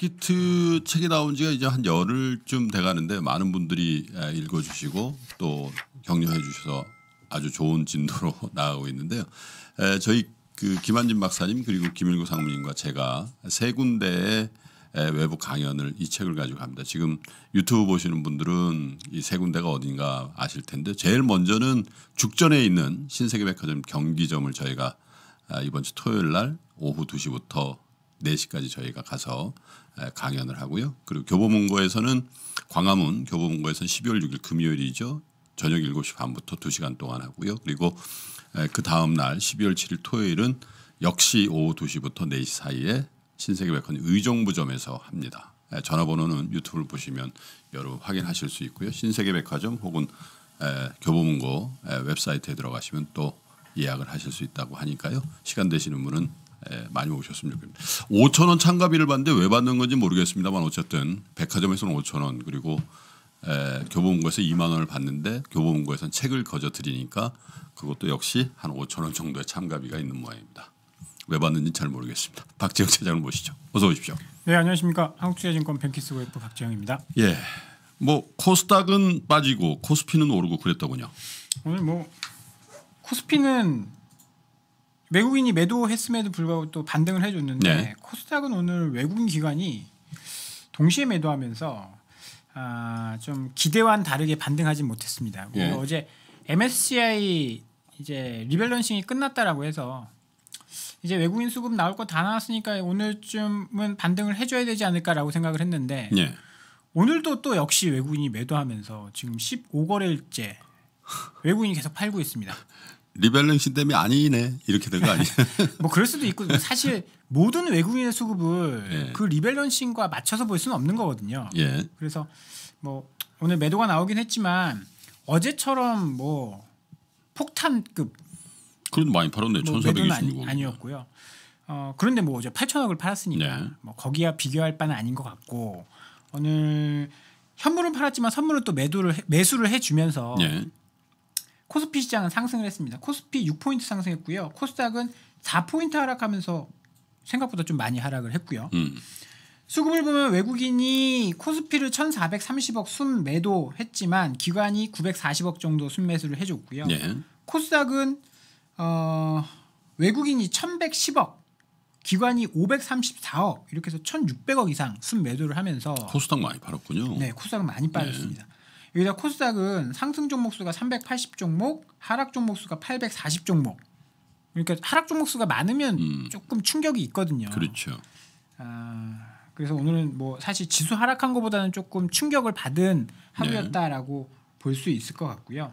빅히트 책이 나온 지가 이제 한 열흘쯤 돼가는데 많은 분들이 읽어주시고 또 격려해 주셔서 아주 좋은 진도로 나가고 있는데요. 저희 그 김한진 박사님 그리고 김일구 상무님과 제가 세 군데의 외부 강연을 이 책을 가지고 갑니다. 지금 유튜브 보시는 분들은 이 세 군데가 어딘가 아실 텐데 제일 먼저는 죽전에 있는 신세계백화점 경기점을 저희가 아, 이번 주 토요일 날 오후 2시부터 4시까지 저희가 가서 강연을 하고요. 그리고 교보문고에서는 광화문 교보문고에서는 12월 6일 금요일이죠. 저녁 7시 반부터 2시간 동안 하고요. 그리고 그 다음 날 12월 7일 토요일은 역시 오후 2시부터 4시 사이에 신세계 백화 의정부점에서 합니다. 전화번호는 유튜브를 보시면 여러 확인하실 수 있고요. 신세계 백화점 혹은 교보문고 웹사이트에 들어가시면 또 예약을 하실 수 있다고 하니까요. 시간 되시는 분은 예, 많이 오셨으면 좋겠습니다. 5천 원 참가비를 받는데 왜 받는 건지 모르겠습니다만 어쨌든 백화점에서는 5천 원 그리고 에, 예, 교보문고에서 2만 원을 받는데 교보문고에서는 책을 거저 드리니까 그것도 역시 한 5천 원 정도의 참가비가 있는 모양입니다. 왜 받는지 잘 모르겠습니다. 박재영 차장을 모시죠. 어서 오십시오. 네 안녕하십니까 한국투자증권 뱅키스 고프 박재영입니다. 예. 뭐 코스닥은 빠지고 코스피는 오르고 그랬더군요. 오늘 뭐 코스피는 외국인이 매도했음에도 불구하고 또 반등을 해줬는데 네. 코스닥은 오늘 외국인 기관이 동시에 매도하면서 아, 좀 기대와는 다르게 반등하지 못했습니다. 예. 어제 MSCI 이제 리밸런싱이 끝났다라고 해서 이제 외국인 수급 나올 거 다 나왔으니까 오늘쯤은 반등을 해줘야 되지 않을까라고 생각을 했는데 예. 오늘도 또 역시 외국인이 매도하면서 지금 15거래일째 외국인이 계속 팔고 있습니다. 리밸런싱 때문에 아니네 이렇게 된 거 아니에요? 뭐 그럴 수도 있고 사실 모든 외국인의 수급을 예. 그 리밸런싱과 맞춰서 볼 수는 없는 거거든요. 예. 그래서 뭐 오늘 매도가 나오긴 했지만 어제처럼 뭐 폭탄급 그런 많이 팔았네 뭐 1,426억 아니, 었고요 어, 그런데 뭐 어제 8천억을 팔았으니까 예. 뭐 거기야 비교할 바는 아닌 것 같고 오늘 현물은 팔았지만 선물은 또 매도를 매수를 해주면서 예. 코스피 시장은 상승을 했습니다. 코스피 6포인트 상승했고요. 코스닥은 4포인트 하락하면서 생각보다 좀 많이 하락을 했고요. 음. 수급을 보면 외국인이 코스피를 1,430억 순 매도했지만 기관이 940억 정도 순 매수를 해줬고요. 네. 코스닥은 어, 외국인이 1,110억, 기관이 534억 이렇게 해서 1,600억 이상 순 매도를 하면서 코스닥 많이 팔았군요. 네, 코스닥은 많이 네. 빠졌습니다. 네. 여기다 코스닥은 상승 종목 수가 380 종목, 하락 종목 수가 840 종목. 그러니까 하락 종목 수가 많으면 음. 조금 충격이 있거든요. 그렇죠. 아, 그래서 오늘은 뭐 사실 지수 하락한 것보다는 조금 충격을 받은 하루였다라고 네. 볼수 있을 것 같고요.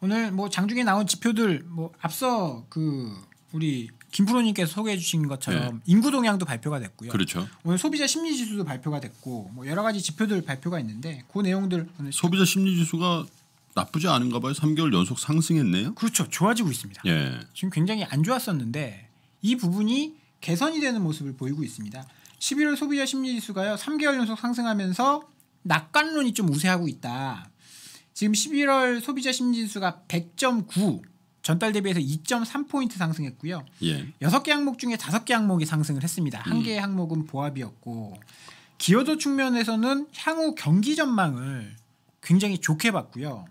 오늘 뭐 장중에 나온 지표들 뭐 앞서 그 우리 김프로님께서 소개해 주신 것처럼 네. 인구 동향도 발표가 됐고요. 그렇죠. 오늘 소비자 심리 지수도 발표가 됐고 뭐 여러 가지 지표들 발표가 있는데 그 내용들 소비자 심리 지수가 나쁘지 않은가 봐요. 3개월 연속 상승했네요. 그렇죠. 좋아지고 있습니다. 예. 지금 굉장히 안 좋았었는데 이 부분이 개선이 되는 모습을 보이고 있습니다. 11월 소비자 심리 지수가요. 3개월 연속 상승하면서 낙관론이 좀 우세하고 있다. 지금 11월 소비자 심리 지수가 100.9 전달 대비해서 2.3포인트 상승했고요. 예. 6개 항목 중에 5개 항목이 상승을 했습니다. 한개 음. 항목은 보합이었고 기여도 측면에서는 향후 경기 전망을 굉장히 좋게 봤고요.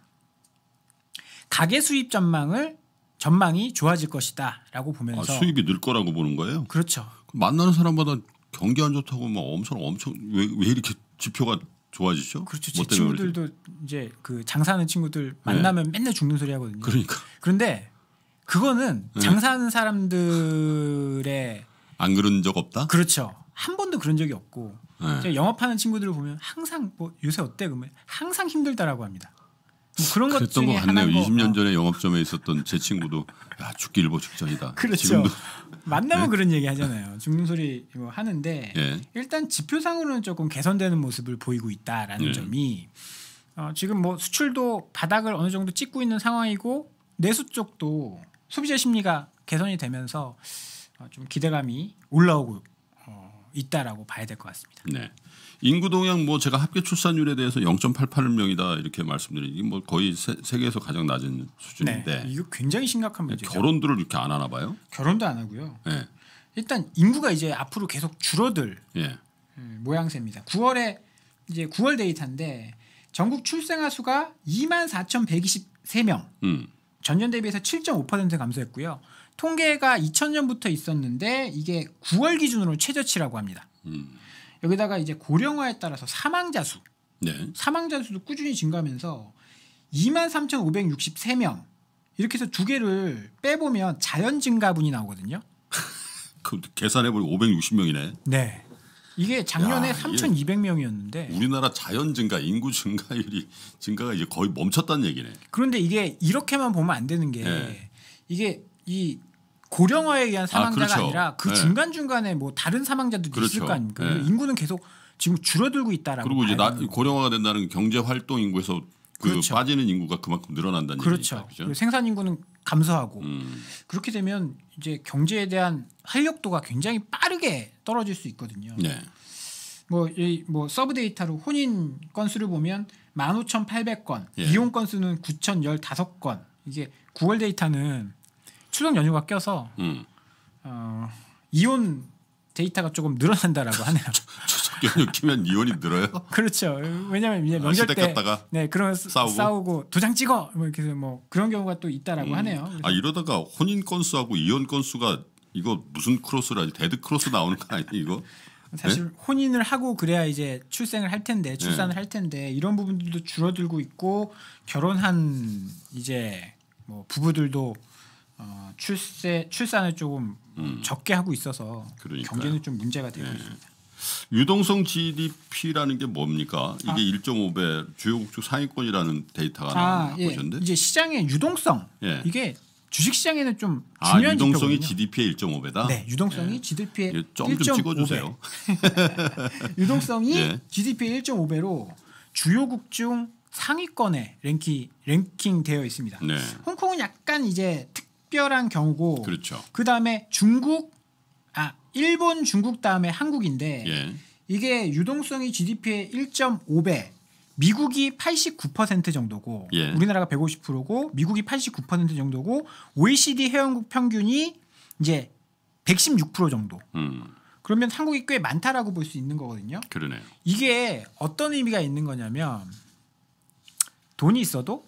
가계 수입 전망을 전망이 좋아질 것이다라고 보면서 아, 수입이 늘 거라고 보는 거예요. 그렇죠. 만나는 사람마다 경기 안 좋다고 막 뭐 엄청 엄청 왜, 왜 이렇게 지표가 좋아지죠. 그렇죠. 제 뭐 친구들도 이제 그 장사하는 친구들 만나면 네. 맨날 죽는 소리 하거든요. 그러니까. 그런데 그거는 네. 장사하는 사람들의 안 그런 적 없다? 그렇죠. 한 번도 그런 적이 없고 네. 제가 영업하는 친구들을 보면 항상 뭐 요새 어때 그러면 항상 힘들다라고 합니다. 뭐 그런 것 중에 것 같네요. 20년 전에 영업점에 있었던 제 친구도 야 죽기 일보 직전이다. 그렇죠. 지금도. 만나면 네? 그런 얘기 하잖아요. 죽는 소리 뭐 하는데 네. 일단 지표상으로는 조금 개선되는 모습을 보이고 있다라는 네. 점이 어, 지금 뭐 수출도 바닥을 어느 정도 찍고 있는 상황이고 내수 쪽도 소비자 심리가 개선이 되면서 어, 좀 기대감이 올라오고 어, 있다라고 봐야 될 것 같습니다. 네. 인구 동향 뭐 제가 합계 출산율에 대해서 0.88명이다 이렇게 말씀드린 이게 뭐 거의 세, 계에서 가장 낮은 수준인데 네, 이거 굉장히 심각한 네, 문제죠. 결혼들을 이렇게 안 하나 봐요? 결혼도 안 하고요. 네. 일단 인구가 이제 앞으로 계속 줄어들 예. 음, 모양새입니다. 9월에 이제 9월 데이터인데 전국 출생아 수가 2만 4,123명. 음. 전년 대비해서 7.5% 감소했고요. 통계가 2000년부터 있었는데 이게 9월 기준으로 최저치라고 합니다. 음. 여기다가 이제 고령화에 따라서 사망자 수, 네. 사망자 수도 꾸준히 증가하면서 23,563명 이렇게 해서 두 개를 빼보면 자연 증가분이 나오거든요. 그 계산해 보니 560명이네. 네. 이게 작년에 야, 3,200명이었는데 우리나라 자연 증가, 인구 증가율이 증가가 이제 거의 멈췄다는 얘기네. 그런데 이게 이렇게만 보면 안 되는 게 네. 이게 이 고령화에 의한 아, 사망자가 아, 그렇죠. 니라그 네. 예. 중간 중간에 뭐 다른 사망자도 그렇죠. 있을 거 아닙니까? 네. 인구는 계속 지금 줄어들고 있다라고. 그리고 이제 나, 고령화가 된다는 경제 활동 인구에서 그 그렇죠. 빠지는 인구가 그만큼 늘어난다는 그렇죠. 얘기죠. 그렇죠. 생산 인구는 감소하고 음. 그렇게 되면 이제 경제에 대한 활력도가 굉장히 빠르게 떨어질 수 있거든요. 네. 뭐, 이, 뭐 서브 데이터로 혼인 건수를 보면 15,800건, 예. 이혼 건수는 9,015건. 이게 9월 데이터는 추석 연휴가 껴서 음. 어, 이혼 데이터가 조금 늘어난다라고 하네요. 추석 연휴 끼면 이혼이 늘어요? 그렇죠. 왜냐하면 이제 아, 명절 아, 때 갔다가 네 그런 싸우고. 싸우고 도장 찍어 뭐 이렇게 뭐 그런 경우가 또 있다라고 음. 하네요. 그래서. 아 이러다가 혼인 건수하고 이혼 건수가 이거 무슨 크로스라지 데드 크로스 나오는 거 아니 이거? 사실 네? 혼인을 하고 그래야 이제 출생을 할 텐데 네. 출산을 네. 할 텐데 이런 부분들도 줄어들고 있고 결혼한 이제 뭐 부부들도 어, 출세 출산을 조금 음. 적게 하고 있어서 그러니까요. 경제는 좀 문제가 되고 예. 있습니다. 유동성 GDP라는 게 뭡니까? 이게 아. 1.5배 주요 국적 상위권이라는 데이터가 아, 나온 것인데 예. 이제 시장의 유동성 예. 이게 주식 시장에는 좀 아, 유동성이 지표거든요. GDP의 1.5배다. 네, 유동성이 GDP의 예, 점좀 찍어주세요. 유동성이 GDP의 1.5배로 주요국 중 상위권에 랭키 랭킹 되어 있습니다. 네. 홍콩은 약간 이제 특 특별한 경우고 그렇죠. 그다음에 중국 아 일본 중국 다음에 한국인데 예. 이게 유동성이 GDP의 1.5배 미국이 89% 정도고 예. 우리나라가 150%고 미국이 89% 정도고 OECD 회원국 평균이 이제 116% 정도. 음. 그러면 한국이 꽤 많다라고 볼 수 있는 거거든요. 그러네요. 이게 어떤 의미가 있는 거냐면 돈이 있어도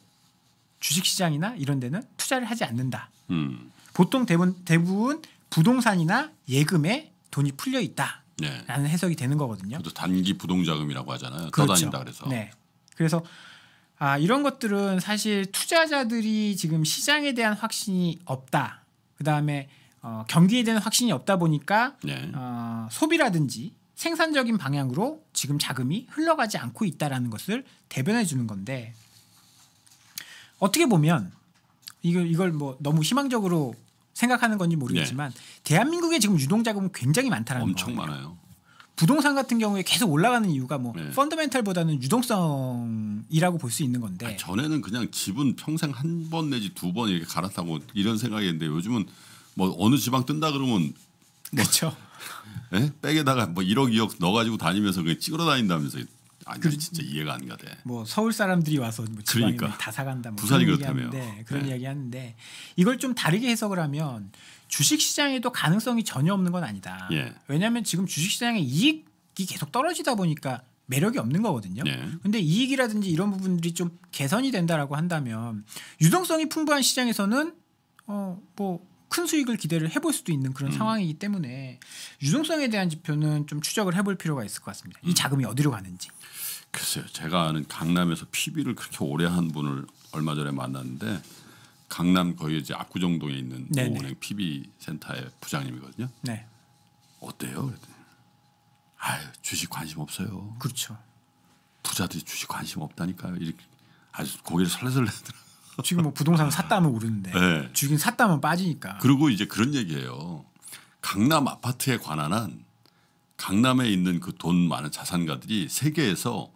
주식시장이나 이런 데는 투자를 하지 않는다. 음. 보통 대부분, 대부분 부동산이나 예금에 돈이 풀려 네. 있다라는 네. 해석이 되는 거거든요. 그래서 단기 부동자금이라고 하잖아요. 그렇죠. 떠다닌다 그래서. 네. 그래서 아 이런 것들은 사실 투자자들이 지금 시장에 대한 확신이 없다. 그 다음에 어, 경기에 대한 확신이 없다 보니까 네. 어, 소비라든지 생산적인 방향으로 지금 자금이 흘러가지 않고 있다라는 것을 대변해 주는 건데 어떻게 보면 이거 이걸 뭐 너무 희망적으로 생각하는 건지 모르겠지만 네. 대한민국에 지금 유동 자금은 굉장히 많다라는 엄청 거예요. 많아요. 부동산 같은 경우에 계속 올라가는 이유가 뭐 네. 펀더멘탈보다는 유동성이라고 볼 수 있는 건데 아, 전에는 그냥 집은 평생 한 번 내지 두 번 이렇게 갈아타고 이런 생각이었는데 요즘은 뭐 어느 지방 뜬다 그러면 뭐 그렇죠. 예? 백에다가 뭐 1억 2억 넣어가지고 다니면서 그냥 찌그러 다닌다면서 아니 그, 진짜 이해가 안 가대. 뭐 서울 사람들이 와서 뭐 지방에 그러니까. 뭐 다 사간다 뭐 부산이 그런 그렇다며요. 얘기하는데 그런 네. 이야기하는데 이걸 좀 다르게 해석을 하면 주식 시장에도 가능성이 전혀 없는 건 아니다. 예. 왜냐하면 지금 주식 시장의 이익이 계속 떨어지다 보니까 매력이 없는 거거든요. 예. 근데 이익이라든지 이런 부분들이 좀 개선이 된다라고 한다면 유동성이 풍부한 시장에서는 어뭐 큰 수익을 기대를 해볼 수도 있는 그런 음. 상황이기 때문에 유동성에 대한 지표는 좀 추적을 해볼 필요가 있을 것 같습니다. 이 음. 자금이 어디로 가는지. 글쎄요. 제가 아는 강남에서 PB를 그렇게 오래 한 분을 얼마 전에 만났는데 강남 거의 이제 압구정동에 있는 은행 PB 센터의 부장님이거든요. 네. 어때요? 그랬더니 아유 주식 관심 없어요. 그렇죠. 부자들이 주식 관심 없다니까요. 이렇게 아주 고개를 설레설레 하더라고요. 지금 뭐 부동산 샀다 하면 오르는데 네. 주긴 샀다 면 빠지니까. 그리고 이제 그런 얘기예요. 강남 아파트에 관한 한 강남에 있는 그 돈 많은 자산가들이 세계에서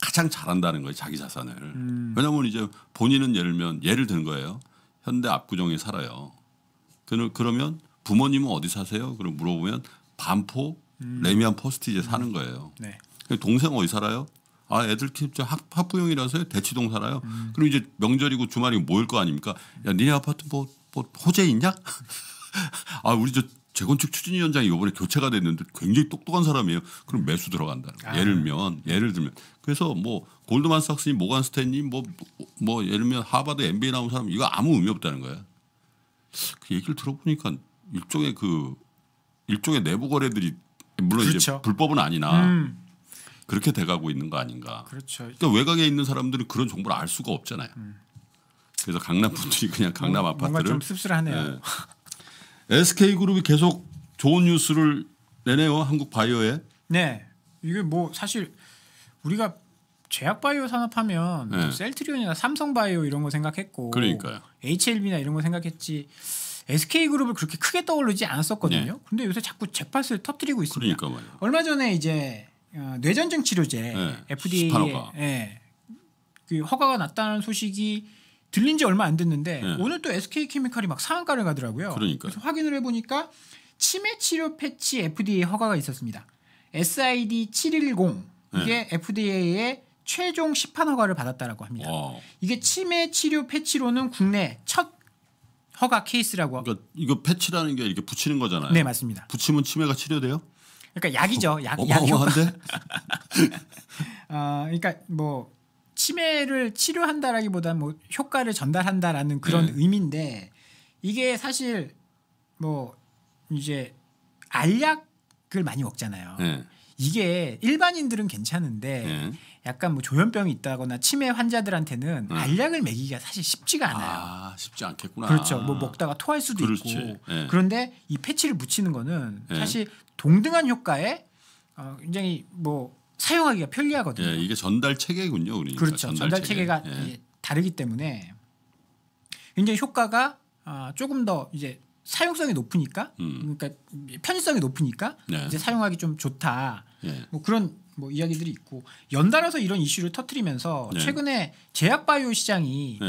가장 잘한다는 거예요. 자기 자산을. 음. 왜냐하면 이제 본인은 예를 들면 예를 든 거예요. 현대 압구정에 살아요. 그러면 부모님은 어디 사세요? 그럼 물어보면 반포 음. 레미안 포스티지에 사는 음. 거예요. 네. 동생 어디 살아요? 아 애들 키자 학부용이라서 대치동살아요 음. 그럼 이제 명절이고 주말이고 모일 거 아닙니까? 야 니네 아파트 뭐, 뭐 호재 있냐? 아 우리 저 재건축 추진 위원장이 이번에 교체가 됐는데 굉장히 똑똑한 사람이에요. 그럼 매수 들어간다. 아. 예를 들면 예를 들면 그래서 뭐 골드만삭스니 모간스탠니 뭐뭐 뭐 예를 들면 하버드 MBA 나온 사람 이거 아무 의미 없다는 거야. 그 얘기를 들어보니까 일종의 그 일종의 내부 거래들이 물론 그렇죠. 이제 불법은 아니나 음. 그렇게 돼가고 있는 거 아닌가. 그렇죠. 그러니까 외곽에 있는 사람들은 그런 정보를 알 수가 없잖아요. 음. 그래서 강남 분들이 그냥 강남 아파트를 뭔가 좀 씁쓸하네요. 네. SK 그룹이 계속 좋은 뉴스를 내네요. 한국 바이오에. 네. 이게 뭐 사실 우리가 제약 바이오 산업하면 네. 셀트리온이나 삼성 바이오 이런 거 생각했고 그러니까요. HLB나 이런 거 생각했지 SK 그룹을 그렇게 크게 떠오르지 않았었거든요. 네. 근데 요새 자꾸 재팟을 터뜨리고 있습니다. 그러니까 얼마 전에 이제 어, 뇌전증 치료제 네. FDA에 예, 그 허가가 났다는 소식이 들린 지 얼마 안 됐는데 네. 오늘 또 SK 케미칼이 막 상한가를 가더라고요. 그러니까 그래서 확인을 해보니까 치매 치료 패치 FDA 허가가 있었습니다. SID 710 이게 네. FDA의 최종 시판 허가를 받았다라고 합니다. 와. 이게 치매 치료 패치로는 국내 첫 허가 케이스라고. 그러니까 이거 패치라는 게 이렇게 붙이는 거잖아요. 네 맞습니다. 붙이면 치매가 치료돼요? 그러니까 약이죠. 어, 약, 약 효과. 어, 그러니까 뭐 치매를 치료한다라기보다는 뭐 효과를 전달한다라는 그런 음. 의미인데 이게 사실 뭐 이제 알약을 많이 먹잖아요. 음. 이게 일반인들은 괜찮은데 네. 약간 뭐 조현병이 있다거나 치매 환자들한테는 네. 알약을 먹이기가 사실 쉽지가 아, 않아요. 아, 쉽지 않겠구나. 그렇죠. 뭐 먹다가 토할 수도 그렇지. 있고. 네. 그런데 이 패치를 붙이는 거는 사실 동등한 효과에 어, 굉장히 뭐 사용하기가 편리하거든요. 예, 이게 전달 체계군요, 우리. 그렇죠. 전달, 전달 체계. 가 예. 다르기 때문에 굉장히 효과가 어, 조금 더 이제 사용성이 높으니까, 음. 그러니까 편의성이 높으니까 네. 이제 사용하기 좀 좋다. 예. 뭐 그런 뭐 이야기들이 있고 연달아서 이런 이슈를 터트리면서 예. 최근에 제약 바이오 시장이 예.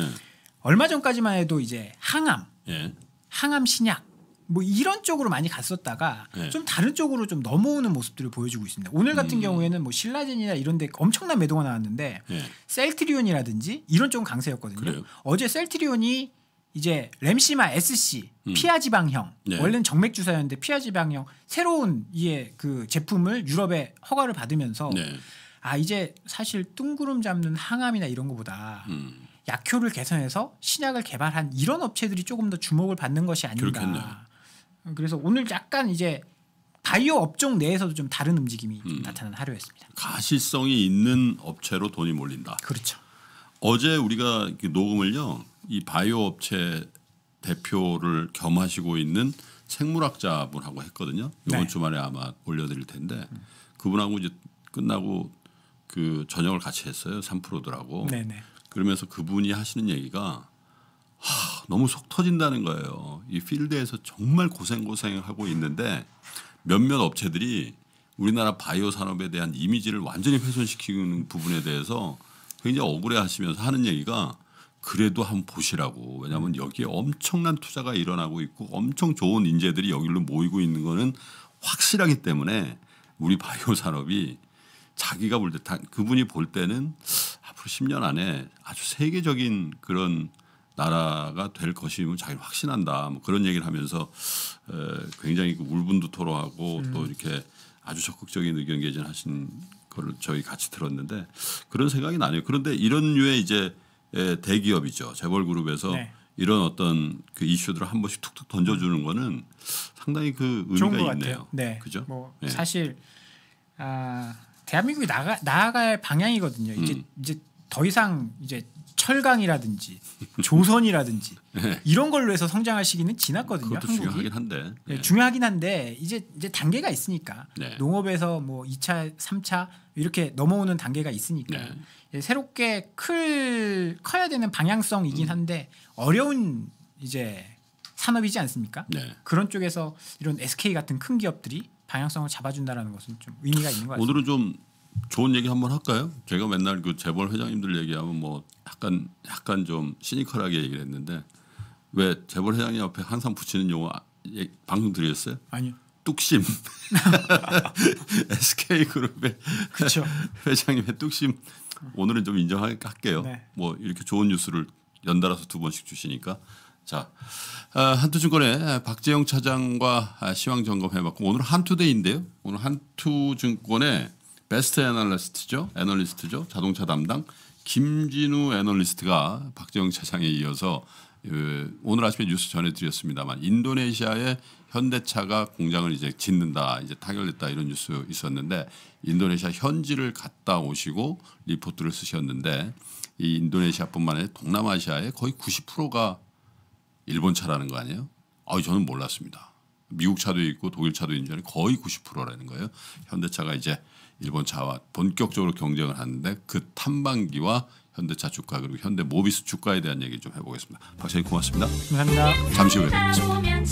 얼마 전까지만 해도 이제 항암, 예. 항암 신약 뭐 이런 쪽으로 많이 갔었다가 예. 좀 다른 쪽으로 좀 넘어오는 모습들을 보여주고 있습니다. 오늘 같은 음. 경우에는 뭐 신라젠이나 이런 데 엄청난 매도가 나왔는데 셀트리온이라든지 이런 쪽은 강세였거든요. 그래요? 어제 셀트리온이 이제 램시마 SC 음. 피하지방형 네. 원래는 정맥 주사였는데 피하지방형 새로운 이의 그 제품을 유럽에 허가를 받으면서 네. 아 이제 사실 뜬구름 잡는 항암이나 이런 것보다 음. 약효를 개선해서 신약을 개발한 이런 업체들이 조금 더 주목을 받는 것이 아닌가. 그렇겠네요. 그래서 오늘 약간 이제 바이오 업종 내에서도 좀 다른 움직임이 음. 좀 나타난 하루였습니다. 가시성이 있는 업체로 돈이 몰린다. 그렇죠. 어제 우리가 그 녹음을요 이 바이오 업체 대표를 겸하시고 있는 생물학자분하고 했거든요. 네. 이번 네. 주말에 아마 올려드릴 텐데 그분하고 이제 끝나고 그 저녁을 같이 했어요. 삼프로들하고. 네네. 네. 그러면서 그분이 하시는 얘기가 하, 너무 속 터진다는 거예요. 이 필드에서 정말 고생고생하고 있는데 몇몇 업체들이 우리나라 바이오 산업에 대한 이미지를 완전히 훼손시키는 부분에 대해서 굉장히 억울해 하시면서 하는 얘기가 그래도 한번 보시라고. 왜냐하면 여기에 엄청난 투자가 일어나고 있고 엄청 좋은 인재들이 여기로 모이고 있는 거는 확실하기 때문에 우리 바이오 산업이 자기가 볼 때, 그분이 볼 때는 앞으로 10년 안에 아주 세계적인 그런 나라가 될 것임을 자기는 확신한다. 뭐 그런 얘기를 하면서 에, 굉장히 그 울분도 토로하고 음. 또 이렇게 아주 적극적인 의견 개진하신 거를 저희 같이 들었는데 그런 생각이 나네요. 그런데 이런 류의 이제 예, 대기업이죠. 재벌그룹에서 네. 이런 어떤 그 이슈들을 한 번씩 툭툭 던져주는 거는 상당히 그 의미가 있네요. 네. 그죠? 뭐 네. 사실 아, 대한민국이 나가 나아갈 방향이거든요. 이제 음. 이제 더 이상 이제 철강이라든지 조선이라든지 네. 이런 걸로 해서 성장할 시기는 지났거든요. 그것도 한국이. 중요하긴 한데 네. 네. 중요하긴 한데 이제 이제 단계가 있으니까 네. 농업에서 뭐 2차, 3차 이렇게 넘어오는 단계가 있으니까 네. 새롭게 클 커야 되는 방향성이긴 음. 한데 어려운 이제 산업이지 않습니까? 네. 그런 쪽에서 이런 SK 같은 큰 기업들이 방향성을 잡아준다라는 것은 좀 의미가 있는 것 같습니다. 오늘은 좀 좋은 얘기 한번 할까요? 제가 맨날 그 재벌 회장님들 얘기하면 뭐 약간 약간 좀 시니컬하게 얘기를 했는데 왜 재벌 회장님 앞에 항상 붙이는 용어 아, 방송 드렸어요? 아니요. 뚝심. SK 그룹의 그쵸. 회장님의 뚝심 오늘은 좀 인정할게요. 네. 뭐 이렇게 좋은 뉴스를 연달아서 두 번씩 주시니까 자 아, 한투증권의 박재영 차장과 아, 시황 점검해봤고 오늘 한투데이인데요. 오늘 한투증권의 베스트 애널리스트죠. 애널리스트죠. 자동차 담당 김진우 애널리스트가 박재영 차장에 이어서 그, 오늘 아침에 뉴스 전해드렸습니다만 인도네시아의 현대차가 공장을 이제 짓는다 이제 타결됐다 이런 뉴스 있었는데 인도네시아 현지를 갔다 오시고 리포트를 쓰셨는데 이 인도네시아뿐만 아니라 동남아시아의 거의 90%가 일본 차라는 거 아니에요? 아 저는 몰랐습니다. 미국 차도 있고 독일 차도 인자는 거의 90%라는 거예요. 현대차가 이제 일본 차와 본격적으로 경쟁을 하는데 그 탐방기와 현대차 주가 그리고 현대 모비스 주가에 대한 얘기 좀 해보겠습니다. 박사님 고맙습니다. 감사합니다. 잠시 후에 뵙겠습니다.